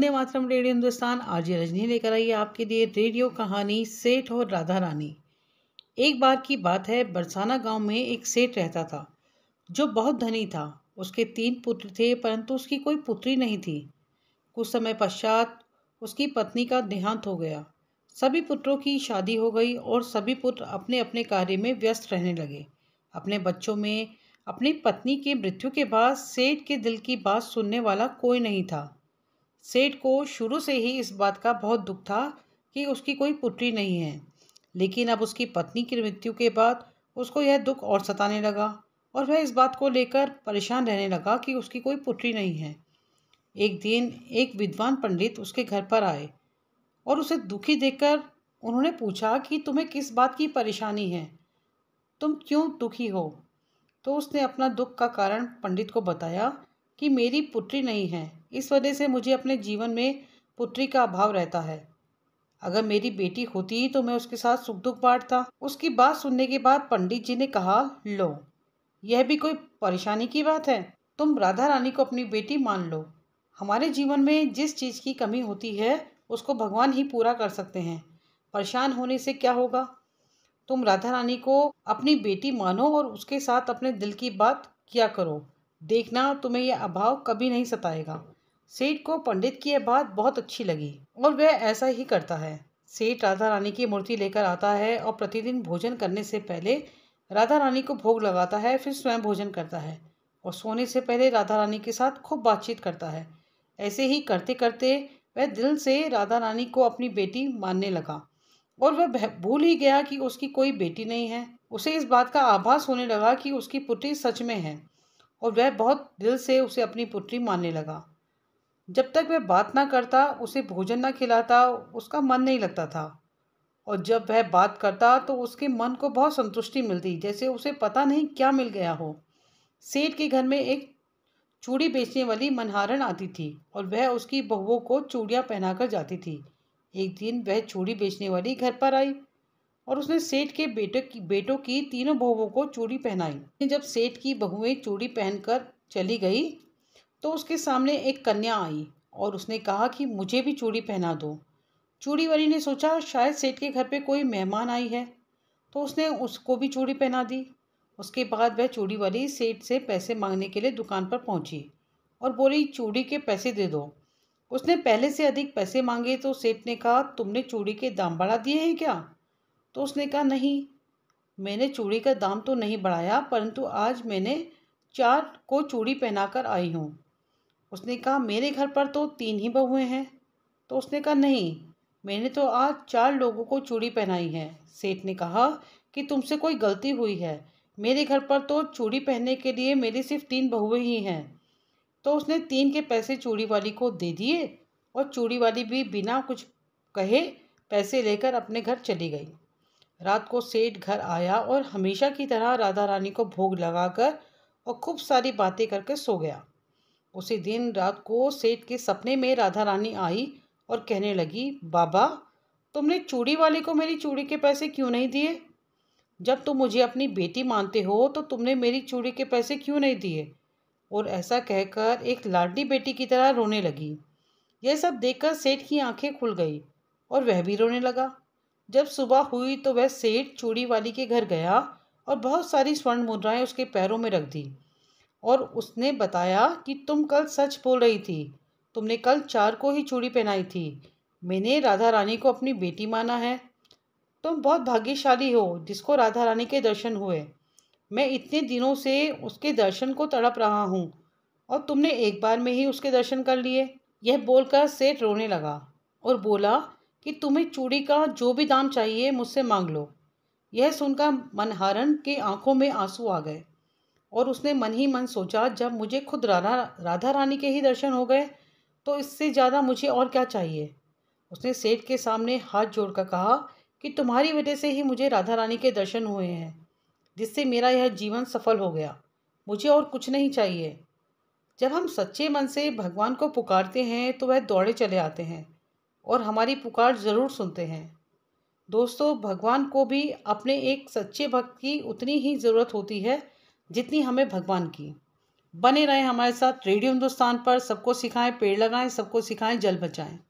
वंदे मातरम radio Hindustan आज रजनी लेकर आई आपके लिए रेडियो कहानी सेठ और राधा रानी एक बार की बात है बरसाना गांव में एक सेठ रहता था जो बहुत धनी था उसके तीन पुत्र थे परंतु उसकी कोई पुत्री नहीं थी कुछ समय पश्चात उसकी पत्नी का देहांत हो गया सभी पुत्रों की शादी हो गई और सभी पुत्र अपने अपने कार्य में व्यस्त रहने लगे अपने बच्चों में अपनी पत्नी के मृत्यु के बाद सेठ के दिल की बात सुनने वाला कोई नहीं था सेठ को शुरू से ही इस बात का बहुत दुख था कि उसकी कोई पुत्री नहीं है लेकिन अब उसकी पत्नी की मृत्यु के बाद उसको यह दुख और सताने लगा और वह इस बात को लेकर परेशान रहने लगा कि उसकी कोई पुत्री नहीं है एक दिन एक विद्वान पंडित उसके घर पर आए और उसे दुखी देखकर उन्होंने पूछा कि तुम्हें किस बात की परेशानी है तुम क्यों दुखी हो तो उसने अपना दुख का कारण पंडित को बताया कि मेरी पुत्री नहीं है इस वजह से मुझे अपने जीवन में पुत्री का अभाव रहता है अगर मेरी बेटी होती तो मैं उसके साथ सुख दुख बांटता उसकी बात सुनने के बाद पंडित जी ने कहा लो यह भी कोई परेशानी की बात है तुम राधा रानी को अपनी बेटी मान लो हमारे जीवन में जिस चीज़ की कमी होती है उसको भगवान ही पूरा कर सकते हैं परेशान होने से क्या होगा तुम राधा रानी को अपनी बेटी मानो और उसके साथ अपने दिल की बात किया करो देखना तुम्हें यह अभाव कभी नहीं सताएगा सेठ को पंडित की यह बात बहुत अच्छी लगी और वह ऐसा ही करता है सेठ राधा रानी की मूर्ति लेकर आता है और प्रतिदिन भोजन करने से पहले राधा रानी को भोग लगाता है फिर स्वयं भोजन करता है और सोने से पहले राधा रानी के साथ खूब बातचीत करता है ऐसे ही करते करते वह दिल से राधा रानी को अपनी बेटी मानने लगा और वह भूल ही गया कि उसकी कोई बेटी नहीं है उसे इस बात का आभास होने लगा कि उसकी पुत्री सच में है और वह बहुत दिल से उसे अपनी पुत्री मानने लगा जब तक वह बात ना करता उसे भोजन ना खिलाता उसका मन नहीं लगता था और जब वह बात करता तो उसके मन को बहुत संतुष्टि मिलती जैसे उसे पता नहीं क्या मिल गया हो सेठ के घर में एक चूड़ी बेचने वाली मनहारण आती थी और वह उसकी बहुओं को चूड़ियाँ पहनाकर जाती थी एक दिन वह चूड़ी बेचने वाली घर पर आई और उसने सेठ के बेटे की बेटों की तीनों बहुओं को चूड़ी पहनाई जब सेठ की बहुएं चूड़ी पहनकर चली गई तो उसके सामने एक कन्या आई और उसने कहा कि मुझे भी चूड़ी पहना दो चूड़ी वाली ने सोचा शायद सेठ के घर पे कोई मेहमान आई है तो उसने उसको भी चूड़ी पहना दी उसके बाद वह चूड़ी वाली सेठ से पैसे मांगने के लिए दुकान पर पहुंची और बोली चूड़ी के पैसे दे दो उसने पहले से अधिक पैसे मांगे तो सेठ ने कहा तुमने चूड़ी के दाम बढ़ा दिए हैं क्या तो उसने कहा नहीं मैंने चूड़ी का दाम तो नहीं बढ़ाया परंतु आज मैंने चार को चूड़ी पहनाकर आई हूँ उसने कहा मेरे घर पर तो तीन ही बहुएं हैं तो उसने कहा नहीं मैंने तो आज चार लोगों को चूड़ी पहनाई है सेठ ने कहा कि तुमसे कोई गलती हुई है मेरे घर पर तो चूड़ी पहनने के लिए मेरी सिर्फ तीन बहुएं ही हैं तो उसने तीन के पैसे चूड़ी वाली को दे दिए और चूड़ी वाली भी बिना कुछ कहे पैसे लेकर अपने घर चली गई रात को सेठ घर आया और हमेशा की तरह राधा रानी को भोग लगाकर और खूब सारी बातें करके सो गया उसी दिन रात को सेठ के सपने में राधा रानी आई और कहने लगी बाबा तुमने चूड़ी वाले को मेरी चूड़ी के पैसे क्यों नहीं दिए जब तुम मुझे अपनी बेटी मानते हो तो तुमने मेरी चूड़ी के पैसे क्यों नहीं दिए और ऐसा कहकर एक लाडली बेटी की तरह रोने लगी यह सब देखकर सेठ की आंखें खुल गई और वह भी रोने लगा जब सुबह हुई तो वह सेठ चूड़ी वाली के घर गया और बहुत सारी स्वर्ण मुद्राएं उसके पैरों में रख दी और उसने बताया कि तुम कल सच बोल रही थी तुमने कल चार को ही चूड़ी पहनाई थी मैंने राधा रानी को अपनी बेटी माना है तुम बहुत भाग्यशाली हो जिसको राधा रानी के दर्शन हुए मैं इतने दिनों से उसके दर्शन को तड़प रहा हूँ और तुमने एक बार में ही उसके दर्शन कर लिए यह बोलकर सेठ रोने लगा और बोला कि तुम्हें चूड़ी का जो भी दाम चाहिए मुझसे मांग लो यह सुनकर मनहारन के आंखों में आंसू आ गए और उसने मन ही मन सोचा जब मुझे खुद राधा राधा रानी के ही दर्शन हो गए तो इससे ज़्यादा मुझे और क्या चाहिए उसने सेठ के सामने हाथ जोड़कर कहा कि तुम्हारी वजह से ही मुझे राधा रानी के दर्शन हुए हैं जिससे मेरा यह जीवन सफल हो गया मुझे और कुछ नहीं चाहिए जब हम सच्चे मन से भगवान को पुकारते हैं तो वह दौड़े चले आते हैं और हमारी पुकार ज़रूर सुनते हैं दोस्तों भगवान को भी अपने एक सच्चे भक्त की उतनी ही ज़रूरत होती है जितनी हमें भगवान की बने रहें हमारे साथ रेडियो हिंदुस्तान पर सबको सिखाएं पेड़ लगाएं सबको सिखाएं जल बचाएं